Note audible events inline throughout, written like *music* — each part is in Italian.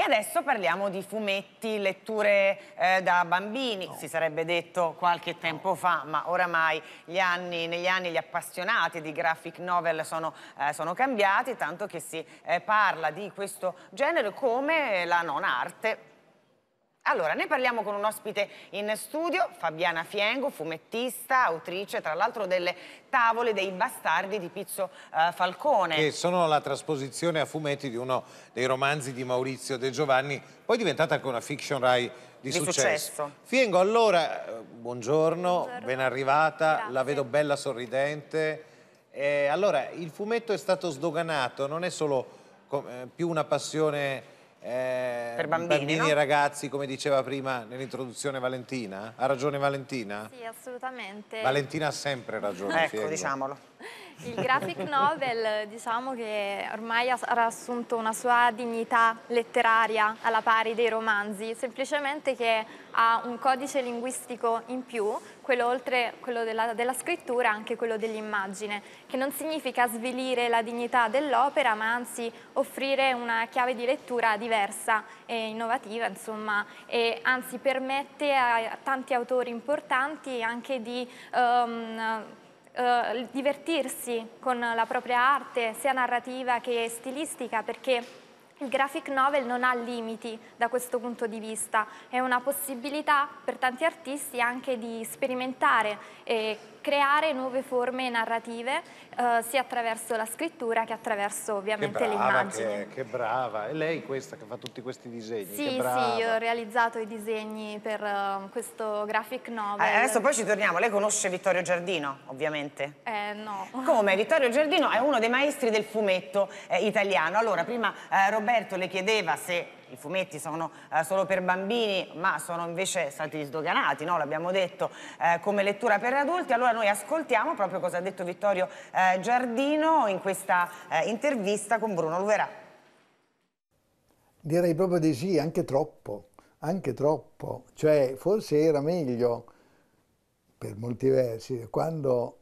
E adesso parliamo di fumetti, letture eh, da bambini, no. si sarebbe detto qualche tempo fa, ma oramai anni, negli anni gli appassionati di graphic novel sono, eh, sono cambiati, tanto che si eh, parla di questo genere come la non arte allora, ne parliamo con un ospite in studio, Fabiana Fiengo, fumettista, autrice tra l'altro delle tavole dei bastardi di Pizzo eh, Falcone. Che sono la trasposizione a fumetti di uno dei romanzi di Maurizio De Giovanni, poi diventata anche una fiction Rai di, di successo. successo. Fiengo, allora, eh, buongiorno, buongiorno. ben arrivata, Grazie. la vedo bella sorridente. Eh, allora, il fumetto è stato sdoganato, non è solo eh, più una passione eh, per bambini, bambini no? e ragazzi, come diceva prima nell'introduzione Valentina? Ha ragione Valentina? Sì, assolutamente. Valentina ha sempre ragione. ecco, diciamolo. Il graphic novel diciamo che ormai ha assunto una sua dignità letteraria alla pari dei romanzi, semplicemente che ha un codice linguistico in più, quello oltre quello della, della scrittura anche quello dell'immagine, che non significa svilire la dignità dell'opera ma anzi offrire una chiave di lettura diversa e innovativa insomma e anzi permette a tanti autori importanti anche di um, eh, divertirsi con la propria arte, sia narrativa che stilistica, perché il graphic novel non ha limiti da questo punto di vista, è una possibilità per tanti artisti anche di sperimentare e creare nuove forme narrative eh, sia attraverso la scrittura che attraverso ovviamente le immagini. Che, che, brava, è lei questa che fa tutti questi disegni? Sì, sì, io ho realizzato i disegni per uh, questo graphic novel. Eh, adesso poi ci torniamo, lei conosce Vittorio Giardino ovviamente? Eh no. Come? Vittorio Giardino è uno dei maestri del fumetto eh, italiano, allora prima eh, Roberto Roberto le chiedeva se i fumetti sono eh, solo per bambini ma sono invece stati sdoganati, no? l'abbiamo detto, eh, come lettura per adulti, allora noi ascoltiamo proprio cosa ha detto Vittorio eh, Giardino in questa eh, intervista con Bruno Luverà. Direi proprio di sì, anche troppo, anche troppo, cioè forse era meglio per molti versi quando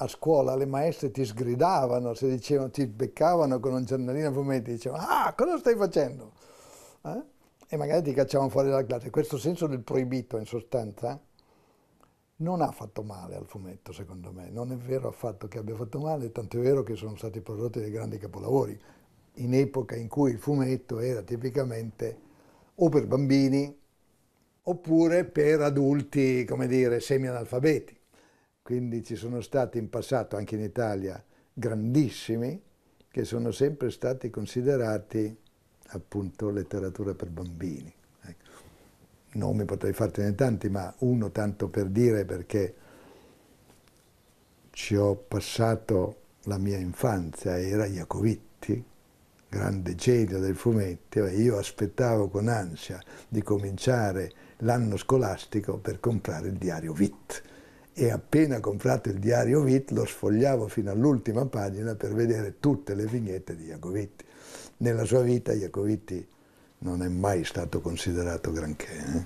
a scuola le maestre ti sgridavano, se dicevano, ti beccavano con un giornalino fumetti, ti dicevano, ah, cosa stai facendo? Eh? E magari ti cacciavano fuori dalla classe. Questo senso del proibito, in sostanza, non ha fatto male al fumetto, secondo me. Non è vero affatto che abbia fatto male, tanto è vero che sono stati prodotti dei grandi capolavori, in epoca in cui il fumetto era tipicamente o per bambini oppure per adulti, come dire, semi-analfabeti. Quindi ci sono stati in passato, anche in Italia, grandissimi che sono sempre stati considerati appunto letteratura per bambini. Ecco. Nomi potrei fartene tanti, ma uno tanto per dire perché ci ho passato la mia infanzia, era Iacovitti, grande genio del fumetto, e io aspettavo con ansia di cominciare l'anno scolastico per comprare il diario Witt e appena comprato il diario Witt lo sfogliavo fino all'ultima pagina per vedere tutte le vignette di Iacovitti. Nella sua vita Iacovitti non è mai stato considerato granché. Eh?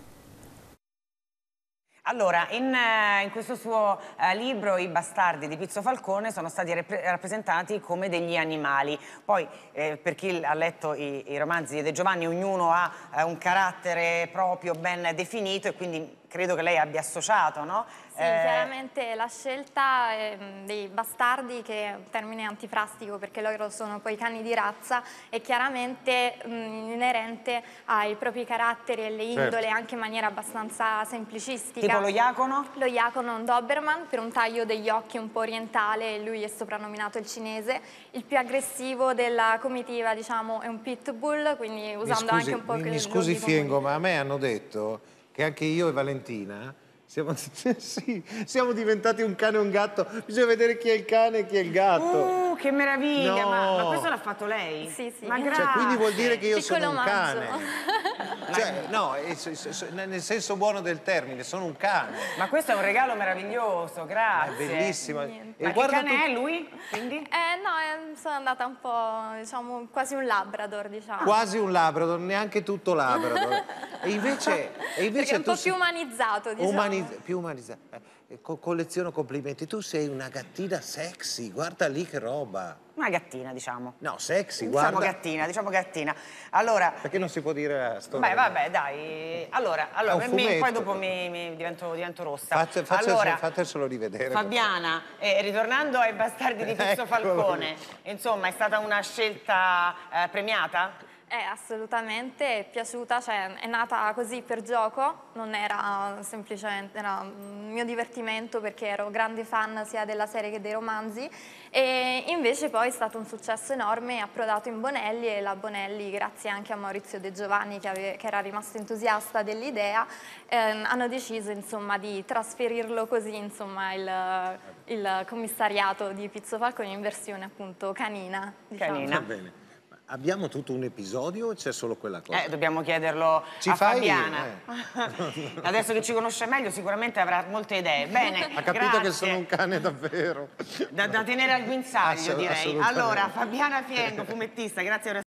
Allora, in, eh, in, questo suo eh, libro I bastardi di Pizzo Falcone sono stati rappresentati come degli animali. Poi, eh, per chi ha letto i, i romanzi di De Giovanni, ognuno ha eh, un carattere proprio ben definito e quindi credo che lei abbia associato, no? Sì, eh... chiaramente la scelta ehm, dei bastardi, che è un termine antifrastico perché loro sono poi cani di razza, è chiaramente mh, mm, inerente ai propri caratteri e alle certo. indole, certo. anche in maniera abbastanza semplicistica. Tipo lo Iacono? Lo Iacono un Doberman per un taglio degli occhi un po' orientale, lui è soprannominato il cinese. Il più aggressivo della comitiva, diciamo, è un pitbull, quindi usando scusi, anche un po' mi, mi scusi Fiengo, ma a me hanno detto che anche io e Valentina siamo, *laughs* sì, siamo, diventati un cane e un gatto. Bisogna vedere chi è il cane e chi è il gatto. Uh, che meraviglia! No. Ma, ma, questo l'ha fatto lei? Sì, sì. Ma Cioè, quindi vuol dire che io Piccolo sono un manzo. cane. *laughs* cioè, no, nel senso buono del termine, sono un cane. Ma questo è un regalo meraviglioso, grazie. È bellissimo. Niente. E ma che cane tu... è lui? Sì sono andata un po', diciamo, quasi un Labrador, diciamo. Quasi un Labrador, neanche tutto Labrador. e invece, e *laughs* invece è un po' più umanizzato, diciamo. Umaniz più umanizzato. Eh. Eh, co colleziono complimenti. Tu sei una gattina sexy, guarda lì che roba. Una gattina, diciamo. No, sexy, diciamo guarda. Diciamo gattina, diciamo gattina. Allora... Perché non si può dire storia? Beh, vabbè, dai. Allora, allora mi, poi dopo mi, mi divento, divento, rossa. Facce, facce, allora, fatecelo rivedere. Fabiana, eh, ritornando ai bastardi di Pizzo *laughs* ecco. Falcone, insomma, è stata una scelta eh, premiata? È assolutamente piaciuta, cioè è nata così per gioco, non era semplicemente era un mio divertimento perché ero grande fan sia della serie che dei romanzi e invece poi è stato un successo enorme, approdato in Bonelli e la Bonelli grazie anche a Maurizio De Giovanni che, ave, che era rimasto entusiasta dell'idea eh, hanno deciso insomma, di trasferirlo così insomma, il, il commissariato di Pizzo Falcone in versione appunto canina. Diciamo. Canina. Va bene. Abbiamo tutto un episodio o c'è solo quella cosa? Eh, dobbiamo chiederlo ci a fai? Fabiana. Eh. *laughs* Adesso che ci conosce meglio sicuramente avrà molte idee. Bene, *laughs* Ha capito grazie. che sono un cane davvero. Da, da tenere al guinzaglio direi. Allora, Fabiana Fiengo, fumettista, grazie